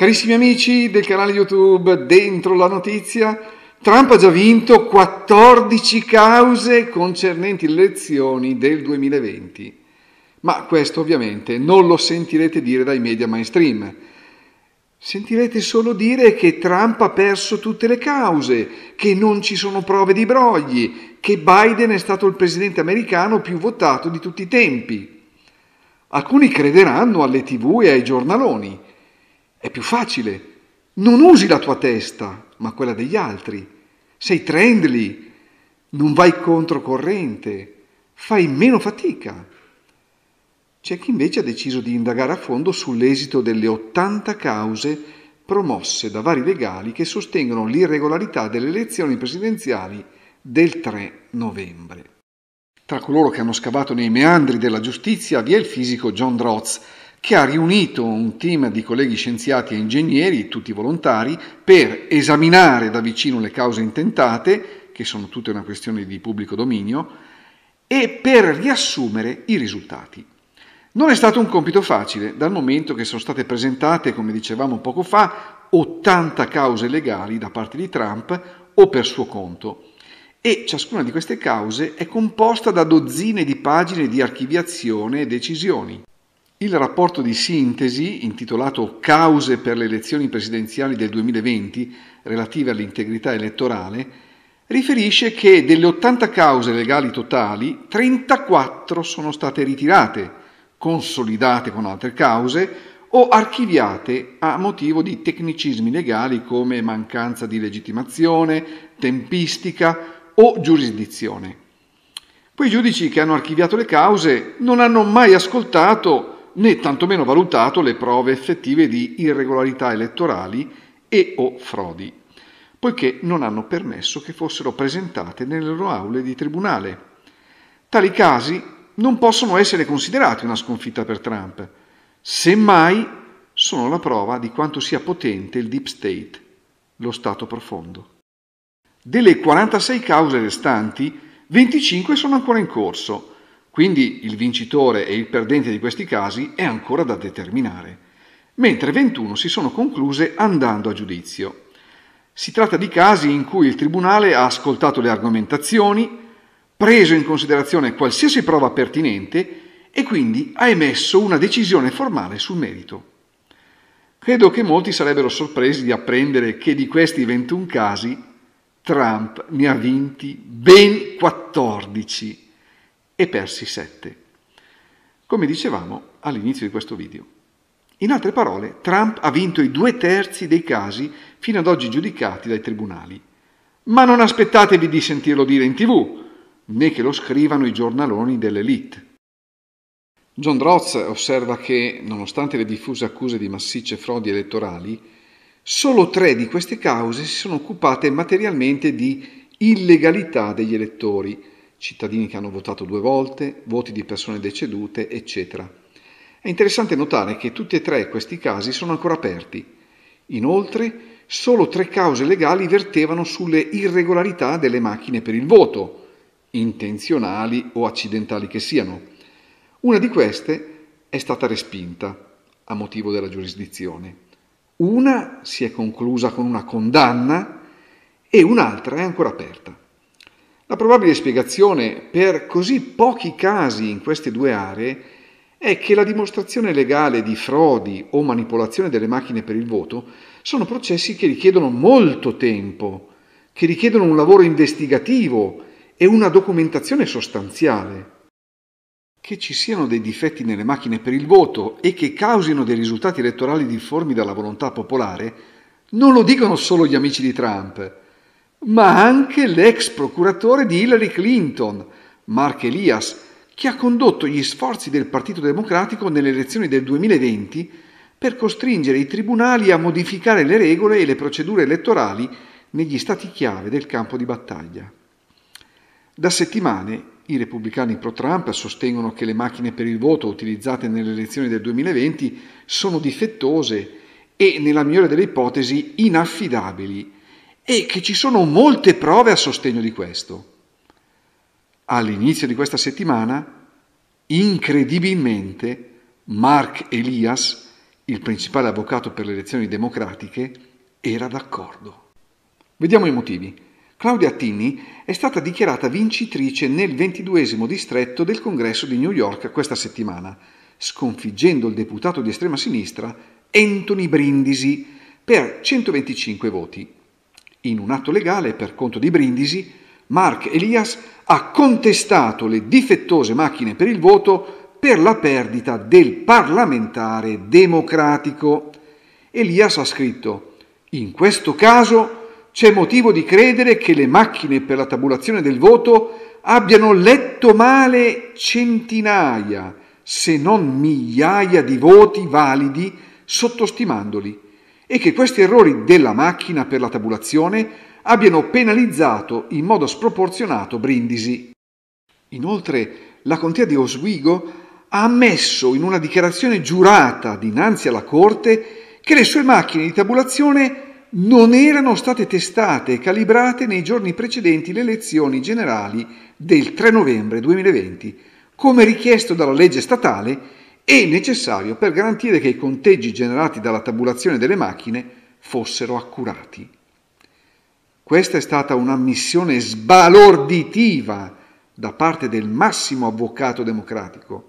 Carissimi amici del canale YouTube Dentro la Notizia, Trump ha già vinto 14 cause concernenti le elezioni del 2020, ma questo ovviamente non lo sentirete dire dai media mainstream. Sentirete solo dire che Trump ha perso tutte le cause, che non ci sono prove di brogli, che Biden è stato il presidente americano più votato di tutti i tempi. Alcuni crederanno alle tv e ai giornaloni, è più facile. Non usi la tua testa, ma quella degli altri. Sei trendly, non vai controcorrente, fai meno fatica. C'è chi invece ha deciso di indagare a fondo sull'esito delle 80 cause promosse da vari legali che sostengono l'irregolarità delle elezioni presidenziali del 3 novembre. Tra coloro che hanno scavato nei meandri della giustizia vi è il fisico John Drotz, che ha riunito un team di colleghi scienziati e ingegneri, tutti volontari, per esaminare da vicino le cause intentate, che sono tutte una questione di pubblico dominio, e per riassumere i risultati. Non è stato un compito facile, dal momento che sono state presentate, come dicevamo poco fa, 80 cause legali da parte di Trump o per suo conto. E ciascuna di queste cause è composta da dozzine di pagine di archiviazione e decisioni. Il rapporto di sintesi, intitolato Cause per le elezioni presidenziali del 2020 relative all'integrità elettorale, riferisce che delle 80 cause legali totali, 34 sono state ritirate, consolidate con altre cause o archiviate a motivo di tecnicismi legali come mancanza di legittimazione, tempistica o giurisdizione. Quei giudici che hanno archiviato le cause non hanno mai ascoltato né tantomeno valutato le prove effettive di irregolarità elettorali e o frodi, poiché non hanno permesso che fossero presentate nelle loro aule di tribunale. Tali casi non possono essere considerati una sconfitta per Trump, semmai sono la prova di quanto sia potente il deep state, lo Stato profondo. Delle 46 cause restanti, 25 sono ancora in corso, quindi il vincitore e il perdente di questi casi è ancora da determinare, mentre 21 si sono concluse andando a giudizio. Si tratta di casi in cui il Tribunale ha ascoltato le argomentazioni, preso in considerazione qualsiasi prova pertinente e quindi ha emesso una decisione formale sul merito. Credo che molti sarebbero sorpresi di apprendere che di questi 21 casi Trump ne ha vinti ben 14 e persi 7, come dicevamo all'inizio di questo video. In altre parole, Trump ha vinto i due terzi dei casi fino ad oggi giudicati dai tribunali. Ma non aspettatevi di sentirlo dire in tv, né che lo scrivano i giornaloni dell'elite. John Droz osserva che, nonostante le diffuse accuse di massicce frodi elettorali, solo tre di queste cause si sono occupate materialmente di illegalità degli elettori, cittadini che hanno votato due volte, voti di persone decedute, eccetera. È interessante notare che tutti e tre questi casi sono ancora aperti. Inoltre, solo tre cause legali vertevano sulle irregolarità delle macchine per il voto, intenzionali o accidentali che siano. Una di queste è stata respinta a motivo della giurisdizione. Una si è conclusa con una condanna e un'altra è ancora aperta. La probabile spiegazione per così pochi casi in queste due aree è che la dimostrazione legale di frodi o manipolazione delle macchine per il voto sono processi che richiedono molto tempo, che richiedono un lavoro investigativo e una documentazione sostanziale. Che ci siano dei difetti nelle macchine per il voto e che causino dei risultati elettorali difformi dalla volontà popolare, non lo dicono solo gli amici di Trump, ma anche l'ex procuratore di Hillary Clinton, Mark Elias, che ha condotto gli sforzi del Partito Democratico nelle elezioni del 2020 per costringere i tribunali a modificare le regole e le procedure elettorali negli stati chiave del campo di battaglia. Da settimane i repubblicani pro-Trump sostengono che le macchine per il voto utilizzate nelle elezioni del 2020 sono difettose e, nella migliore delle ipotesi, inaffidabili e che ci sono molte prove a sostegno di questo. All'inizio di questa settimana, incredibilmente, Mark Elias, il principale avvocato per le elezioni democratiche, era d'accordo. Vediamo i motivi. Claudia Tinney è stata dichiarata vincitrice nel ventiduesimo distretto del congresso di New York questa settimana, sconfiggendo il deputato di estrema sinistra Anthony Brindisi per 125 voti in un atto legale per conto di Brindisi, Mark Elias ha contestato le difettose macchine per il voto per la perdita del parlamentare democratico. Elias ha scritto, in questo caso c'è motivo di credere che le macchine per la tabulazione del voto abbiano letto male centinaia, se non migliaia di voti validi, sottostimandoli e che questi errori della macchina per la tabulazione abbiano penalizzato in modo sproporzionato Brindisi. Inoltre, la contea di Oswigo ha ammesso in una dichiarazione giurata dinanzi alla Corte che le sue macchine di tabulazione non erano state testate e calibrate nei giorni precedenti le elezioni generali del 3 novembre 2020, come richiesto dalla legge statale e necessario per garantire che i conteggi generati dalla tabulazione delle macchine fossero accurati. Questa è stata una missione sbalorditiva da parte del massimo avvocato democratico.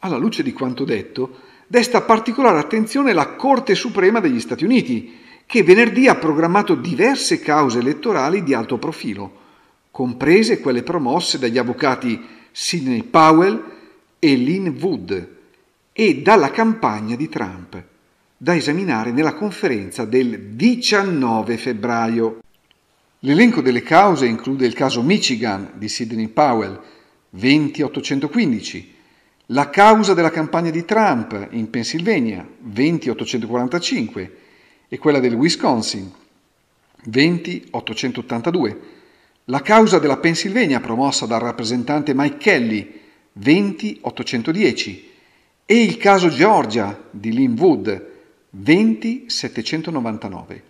Alla luce di quanto detto, desta particolare attenzione la Corte Suprema degli Stati Uniti, che venerdì ha programmato diverse cause elettorali di alto profilo, comprese quelle promosse dagli avvocati Sidney Powell, e Lynn Wood e dalla campagna di Trump, da esaminare nella conferenza del 19 febbraio. L'elenco delle cause include il caso Michigan di Sidney Powell, 20815, la causa della campagna di Trump in Pennsylvania, 20845, e quella del Wisconsin, 20882, la causa della Pennsylvania promossa dal rappresentante Mike Kelly, 20.810 e il caso Georgia di Lynn Wood 20.799.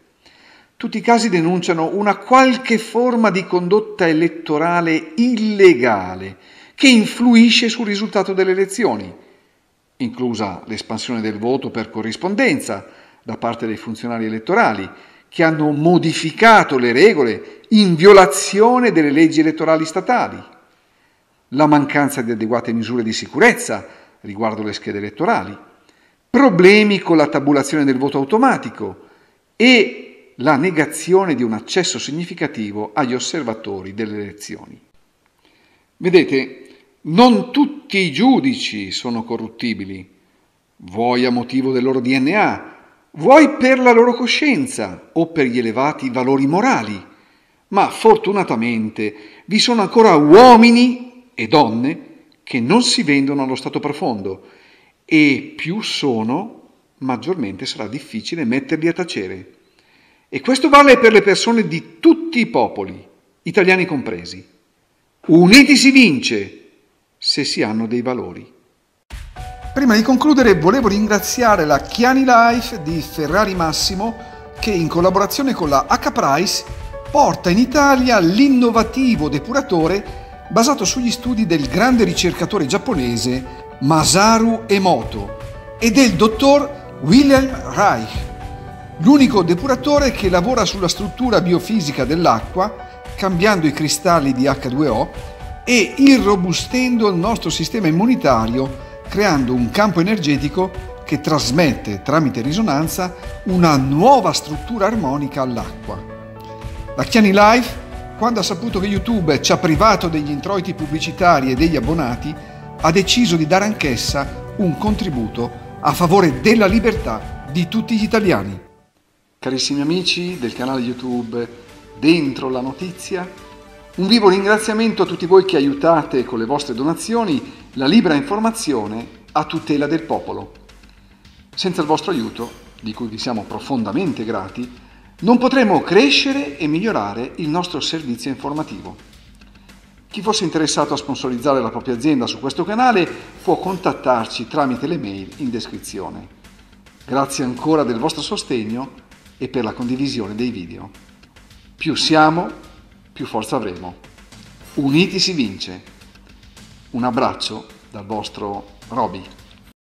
Tutti i casi denunciano una qualche forma di condotta elettorale illegale che influisce sul risultato delle elezioni, inclusa l'espansione del voto per corrispondenza da parte dei funzionari elettorali, che hanno modificato le regole in violazione delle leggi elettorali statali la mancanza di adeguate misure di sicurezza riguardo le schede elettorali, problemi con la tabulazione del voto automatico e la negazione di un accesso significativo agli osservatori delle elezioni. Vedete, non tutti i giudici sono corruttibili, vuoi a motivo del loro DNA, vuoi per la loro coscienza o per gli elevati valori morali, ma fortunatamente vi sono ancora uomini e donne che non si vendono allo stato profondo e più sono, maggiormente sarà difficile metterli a tacere. E questo vale per le persone di tutti i popoli, italiani compresi. Uniti si vince se si hanno dei valori. Prima di concludere volevo ringraziare la Chiani Life di Ferrari Massimo che in collaborazione con la H Price porta in Italia l'innovativo depuratore basato sugli studi del grande ricercatore giapponese Masaru Emoto e del dottor Wilhelm Reich, l'unico depuratore che lavora sulla struttura biofisica dell'acqua, cambiando i cristalli di H2O e irrobustendo il nostro sistema immunitario creando un campo energetico che trasmette tramite risonanza una nuova struttura armonica all'acqua. La Chiani Life quando ha saputo che YouTube ci ha privato degli introiti pubblicitari e degli abbonati, ha deciso di dare anch'essa un contributo a favore della libertà di tutti gli italiani. Carissimi amici del canale YouTube Dentro la Notizia, un vivo ringraziamento a tutti voi che aiutate con le vostre donazioni la libera informazione a tutela del popolo. Senza il vostro aiuto, di cui vi siamo profondamente grati, non potremo crescere e migliorare il nostro servizio informativo. Chi fosse interessato a sponsorizzare la propria azienda su questo canale può contattarci tramite le mail in descrizione. Grazie ancora del vostro sostegno e per la condivisione dei video. Più siamo, più forza avremo. Uniti si vince. Un abbraccio dal vostro Roby.